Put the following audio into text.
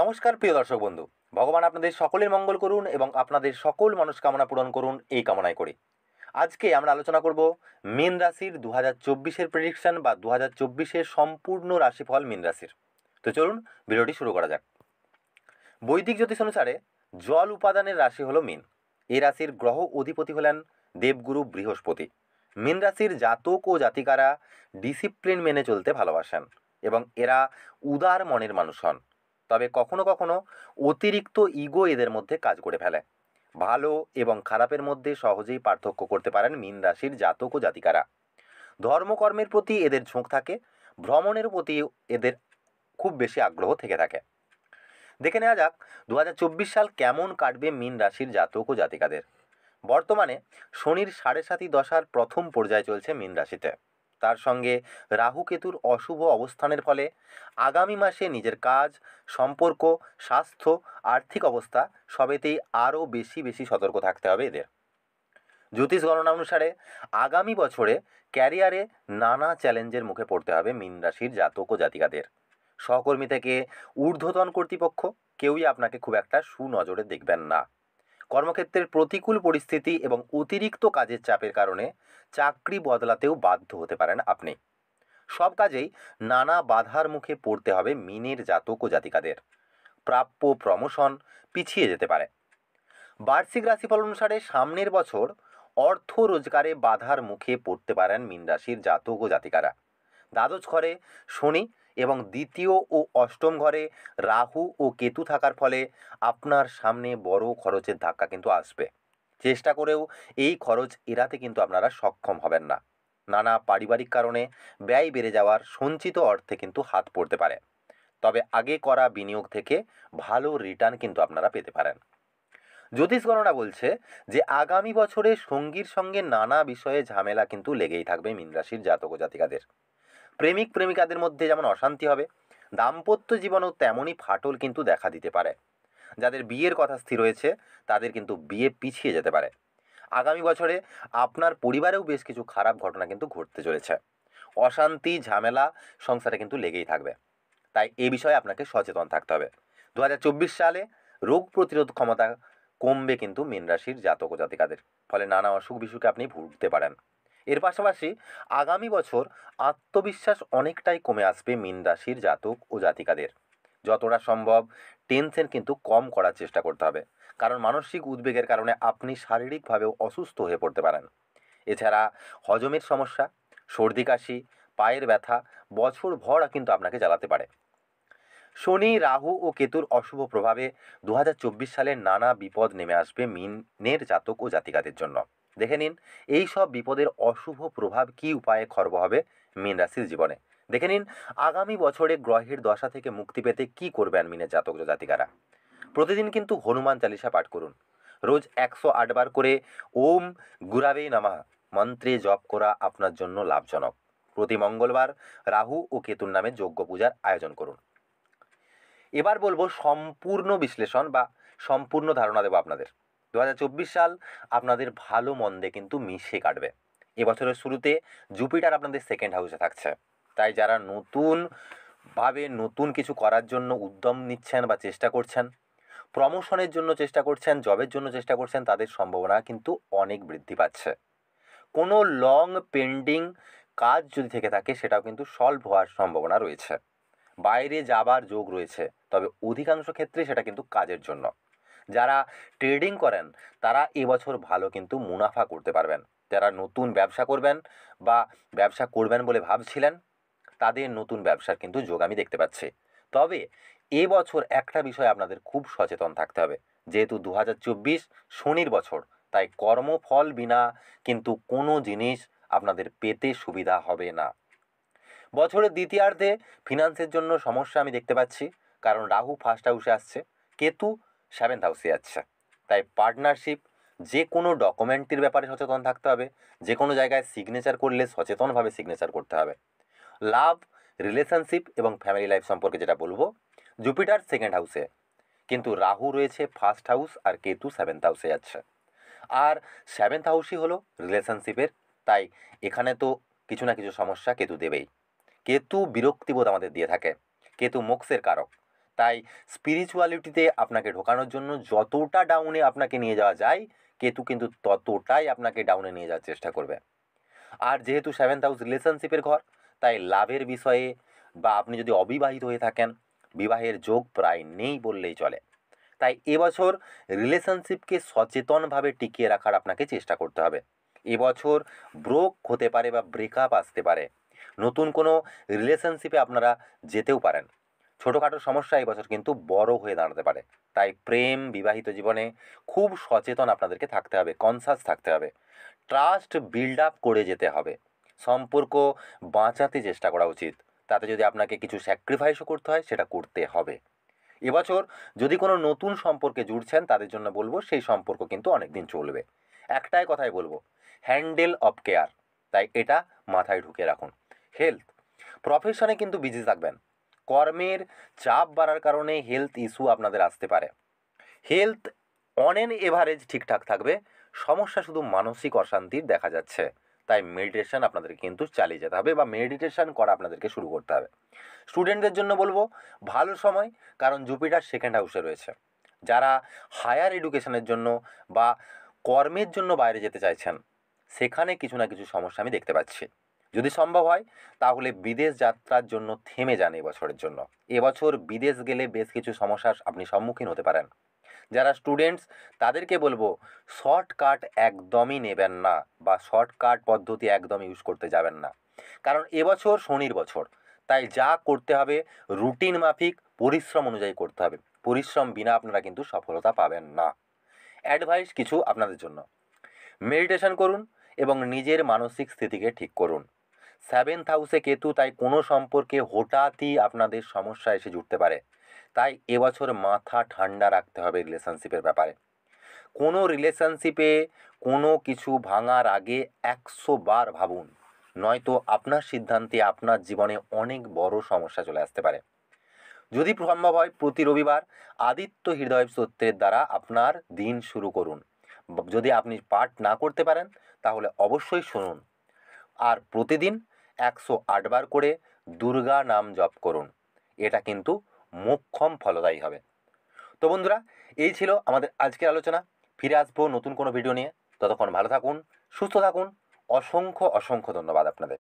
নমস্কার প্রিয় দর্শক বন্ধু ভগবান আপনাদের সকলের মঙ্গল করুন এবং আপনাদের সকল মনস্কামনা পূরণ করুন এই কামনায় করে আজকে আমরা আলোচনা করব মীন রাশির দু হাজার চব্বিশের প্রেডিকশান বা দু হাজার চব্বিশের সম্পূর্ণ রাশিফল মীন রাশির তো চলুন ভিডিওটি শুরু করা যাক বৈদিক জ্যোতিষ অনুসারে জল উপাদানের রাশি হলো মীন এই রাশির গ্রহ অধিপতি হলেন দেবগুরু বৃহস্পতি মীন রাশির জাতক ও জাতিকারা ডিসিপ্লিন মেনে চলতে ভালোবাসেন এবং এরা উদার মনের মানুষ হন তবে কখনো কখনো অতিরিক্ত ইগো এদের মধ্যে কাজ করে ফেলে ভালো এবং খারাপের মধ্যে সহজেই পার্থক্য করতে পারেন মীন রাশির জাতক ও জাতিকারা ধর্মকর্মের প্রতি এদের ঝোঁক থাকে ভ্রমণের প্রতি এদের খুব বেশি আগ্রহ থেকে থাকে দেখে নেওয়া যাক দু সাল কেমন কাটবে মীন রাশির জাতক ও জাতিকাদের বর্তমানে শনির সাড়ে সাতই দশার প্রথম পর্যায়ে চলছে মীন রাশিতে তার সঙ্গে রাহু কেতুর অশুভ অবস্থানের ফলে আগামী মাসে নিজের কাজ সম্পর্ক স্বাস্থ্য আর্থিক অবস্থা সবেতেই আরও বেশি বেশি সতর্ক থাকতে হবে এদের জ্যোতিষ গণনা অনুসারে আগামী বছরে ক্যারিয়ারে নানা চ্যালেঞ্জের মুখে পড়তে হবে মিনরাশির রাশির জাতক ও জাতিকাদের সহকর্মী থেকে ঊর্ধ্বতন কর্তৃপক্ষ কেউই আপনাকে খুব একটা সুনজরে দেখবেন না কর্মক্ষেত্রের প্রতিকূল পরিস্থিতি এবং অতিরিক্ত কাজের চাপের কারণে চাকরি বদলাতেও বাধ্য হতে পারেন আপনি সব কাজেই নানা বাধার মুখে পড়তে হবে মিনের জাতক ও জাতিকাদের প্রাপ্য প্রমোশন পিছিয়ে যেতে পারে বার্ষিক রাশিফল অনুসারে সামনের বছর অর্থ রোজগারে বাধার মুখে পড়তে পারেন মিন রাশির জাতক ও জাতিকারা দ্বাদশ ঘরে শনি এবং দ্বিতীয় ও অষ্টম ঘরে রাহু ও কেতু থাকার ফলে আপনার সামনে বড় খরচের ধাক্কা কিন্তু আসবে চেষ্টা করেও এই খরচ এড়াতে কিন্তু আপনারা সক্ষম হবেন না নানা পারিবারিক কারণে ব্যয় বেড়ে যাওয়ার সঞ্চিত অর্থে কিন্তু হাত পড়তে পারে তবে আগে করা বিনিয়োগ থেকে ভালো রিটার্ন কিন্তু আপনারা পেতে পারেন জ্যোতিষ গণনা বলছে যে আগামী বছরে সঙ্গীর সঙ্গে নানা বিষয়ে ঝামেলা কিন্তু লেগেই থাকবে মীন রাশির জাতক জাতিকাদের প্রেমিক প্রেমিকাদের মধ্যে যেমন অশান্তি হবে দাম্পত্য জীবনেও তেমনই ফাটল কিন্তু দেখা দিতে পারে যাদের বিয়ের কথা স্থির হয়েছে তাদের কিন্তু বিয়ে পিছিয়ে যেতে পারে আগামী বছরে আপনার পরিবারেও বেশ কিছু খারাপ ঘটনা কিন্তু ঘটতে চলেছে অশান্তি ঝামেলা সংসারে কিন্তু লেগেই থাকবে তাই এ বিষয়ে আপনাকে সচেতন থাকতে হবে দু সালে রোগ প্রতিরোধ ক্ষমতা কমবে কিন্তু মীন রাশির জাতক জাতিকাদের ফলে নানা অসুখ বিসুখে আপনি ভুগতে পারেন এর পাশাপাশি আগামী বছর আত্মবিশ্বাস অনেকটাই কমে আসবে মীন রাশির জাতক ও জাতিকাদের যতটা সম্ভব টেনশন কিন্তু কম করার চেষ্টা করতে হবে কারণ মানসিক উদ্বেগের কারণে আপনি শারীরিকভাবেও অসুস্থ হয়ে পড়তে পারেন এছাড়া হজমের সমস্যা সর্দি কাশি পায়ের ব্যথা বছর ভরা কিন্তু আপনাকে জ্বালাতে পারে শনি রাহু ও কেতুর অশুভ প্রভাবে দু সালের নানা বিপদ নেমে আসবে মিনের জাতক ও জাতিকাদের জন্য দেখে নিন এই সব বিপদের অশুভ প্রভাব কি উপায়ে খর্ব হবে মীন রাশির জীবনে দেখে নিন আগামী বছরে গ্রহের দশা থেকে মুক্তি পেতে কি করবেন মিনের জাতক জাতিকারা প্রতিদিন কিন্তু হনুমান চালিসা পাঠ করুন রোজ একশো আটবার করে ওম গুরাবে নামা মন্ত্রে জপ করা আপনার জন্য লাভজনক প্রতি মঙ্গলবার রাহু ও কেতুর নামে যজ্ঞ পূজার আয়োজন করুন এবার বলবো সম্পূর্ণ বিশ্লেষণ বা সম্পূর্ণ ধারণা দেব আপনাদের দু সাল আপনাদের ভালো মন্দে কিন্তু মিশে কাটবে এবছরের শুরুতে জুপিটার আপনাদের সেকেন্ড হাউসে থাকছে তাই যারা নতুন ভাবে নতুন কিছু করার জন্য উদ্যম নিচ্ছেন বা চেষ্টা করছেন প্রমোশনের জন্য চেষ্টা করছেন জবের জন্য চেষ্টা করছেন তাদের সম্ভাবনা কিন্তু অনেক বৃদ্ধি পাচ্ছে কোনো লং পেন্ডিং কাজ যদি থেকে থাকে সেটাও কিন্তু সলভ হওয়ার সম্ভাবনা রয়েছে বাইরে যাবার যোগ রয়েছে তবে অধিকাংশ ক্ষেত্রে সেটা কিন্তু কাজের জন্য যারা ট্রেডিং করেন তারা এবছর ভালো কিন্তু মুনাফা করতে পারবেন যারা নতুন ব্যবসা করবেন বা ব্যবসা করবেন বলে ভাবছিলেন তাদের নতুন ব্যবসার কিন্তু যোগ আমি দেখতে পাচ্ছি তবে এবছর একটা বিষয় আপনাদের খুব সচেতন থাকতে হবে যেহেতু দু হাজার চব্বিশ শনির বছর তাই কর্মফল বিনা কিন্তু কোনো জিনিস আপনাদের পেতে সুবিধা হবে না বছরের দ্বিতীয়ার্ধে ফিনান্সের জন্য সমস্যা আমি দেখতে পাচ্ছি কারণ রাহু ফার্স্ট হাউসে আসছে কেতু সেভেন্থ হাউসে যাচ্ছে তাই পার্টনারশিপ যে কোনো ডকুমেন্টের ব্যাপারে সচেতন থাকতে হবে যে কোনো জায়গায় সিগনেচার করলে সচেতনভাবে সিগনেচার করতে হবে লাভ রিলেশনশিপ এবং ফ্যামিলি লাইফ সম্পর্কে যেটা বলবো জুপিটার সেকেন্ড হাউসে কিন্তু রাহু রয়েছে ফার্স্ট হাউস আর কেতু সেভেন্থ হাউসে যাচ্ছে আর সেভেন্থ হাউসই হলো রিলেশনশিপের তাই এখানে তো কিছু না কিছু সমস্যা কেতু দেবেই কেতু বিরক্তিবোধ আমাদের দিয়ে থাকে কেতু মোক্সের কারক তাই স্পিরিচুয়ালিটিতে আপনাকে ঢোকানোর জন্য যতটা ডাউনে আপনাকে নিয়ে যাওয়া যায় কেতু কিন্তু ততটাই আপনাকে ডাউনে নিয়ে যাওয়ার চেষ্টা করবে আর যেহেতু সেভেন্থ হাউস রিলেশনশিপের ঘর তাই লাভের বিষয়ে বা আপনি যদি অবিবাহিত হয়ে থাকেন বিবাহের যোগ প্রায় নেই বললেই চলে তাই এবছর রিলেশনশিপকে সচেতনভাবে টিকিয়ে রাখার আপনাকে চেষ্টা করতে হবে এবছর ব্রোক হতে পারে বা ব্রেকআপ আসতে পারে নতুন কোনো রিলেশনশিপে আপনারা যেতেও পারেন ছোটোখাটো সমস্যা এই বছর কিন্তু বড় হয়ে দাঁড়াতে পারে তাই প্রেম বিবাহিত জীবনে খুব সচেতন আপনাদেরকে থাকতে হবে কনসাস থাকতে হবে ট্রাস্ট বিল্ড আপ করে যেতে হবে সম্পর্ক বাঁচাতে চেষ্টা করা উচিত তাতে যদি আপনাকে কিছু স্যাক্রিফাইসও করতে হয় সেটা করতে হবে এবছর যদি কোনো নতুন সম্পর্কে জুড়ছেন তাদের জন্য বলবো সেই সম্পর্ক কিন্তু অনেক দিন চলবে একটাই কথাই বলবো হ্যান্ডেল অফ কেয়ার তাই এটা মাথায় ঢুকে রাখুন হেলথ প্রফেশনে কিন্তু বিজি থাকবেন কর্মের চাপ বাড়ার কারণে হেলথ ইস্যু আপনাদের আসতে পারে হেলথ অন এন এভারেজ ঠিকঠাক থাকবে সমস্যা শুধু মানসিক অশান্তির দেখা যাচ্ছে তাই মেডিটেশন আপনাদেরকে কিন্তু চালিয়ে যেতে হবে বা মেডিটেশন করা আপনাদেরকে শুরু করতে হবে স্টুডেন্টদের জন্য বলবো ভালো সময় কারণ জুপিটার সেকেন্ড হাউসে রয়েছে যারা হায়ার এডুকেশনের জন্য বা কর্মের জন্য বাইরে যেতে চাইছেন সেখানে কিছু না কিছু সমস্যা আমি দেখতে পাচ্ছি যদি সম্ভব হয় তাহলে বিদেশ যাত্রার জন্য থেমে যান এবছরের জন্য এবছর বিদেশ গেলে বেশ কিছু সমস্যার আপনি সম্মুখীন হতে পারেন যারা স্টুডেন্টস তাদেরকে বলবো শর্টকাট একদমই নেবেন না বা শর্টকাট পদ্ধতি একদম ইউজ করতে যাবেন না কারণ এবছর শনির বছর তাই যা করতে হবে রুটিন মাফিক পরিশ্রম অনুযায়ী করতে হবে পরিশ্রম বিনা আপনারা কিন্তু সফলতা পাবেন না অ্যাডভাইস কিছু আপনাদের জন্য মেডিটেশন করুন এবং নিজের মানসিক স্থিতিকে ঠিক করুন সেভেন্থ হাউসে কেতু তাই কোনো সম্পর্কে হঠাৎই আপনাদের সমস্যা এসে জুটতে পারে তাই এবছর মাথা ঠান্ডা রাখতে হবে রিলেশনশিপের ব্যাপারে কোনো রিলেশনশিপে কোনো কিছু ভাঙার আগে একশো বার ভাবুন নয়তো আপনার সিদ্ধান্তে আপনার জীবনে অনেক বড় সমস্যা চলে আসতে পারে যদি সম্ভব হয় প্রতি রবিবার আদিত্য হৃদয় সত্যের দ্বারা আপনার দিন শুরু করুন যদি আপনি পাঠ না করতে পারেন তাহলে অবশ্যই শুনুন আর প্রতিদিন একশো আটবার করে দুর্গা নাম জপ করুন এটা কিন্তু মোক্ষম ফলদায়ী হবে তো বন্ধুরা এই ছিল আমাদের আজকের আলোচনা ফিরে আসবো নতুন কোনো ভিডিও নিয়ে ততক্ষণ ভালো থাকুন সুস্থ থাকুন অসংখ্য অসংখ্য ধন্যবাদ আপনাদের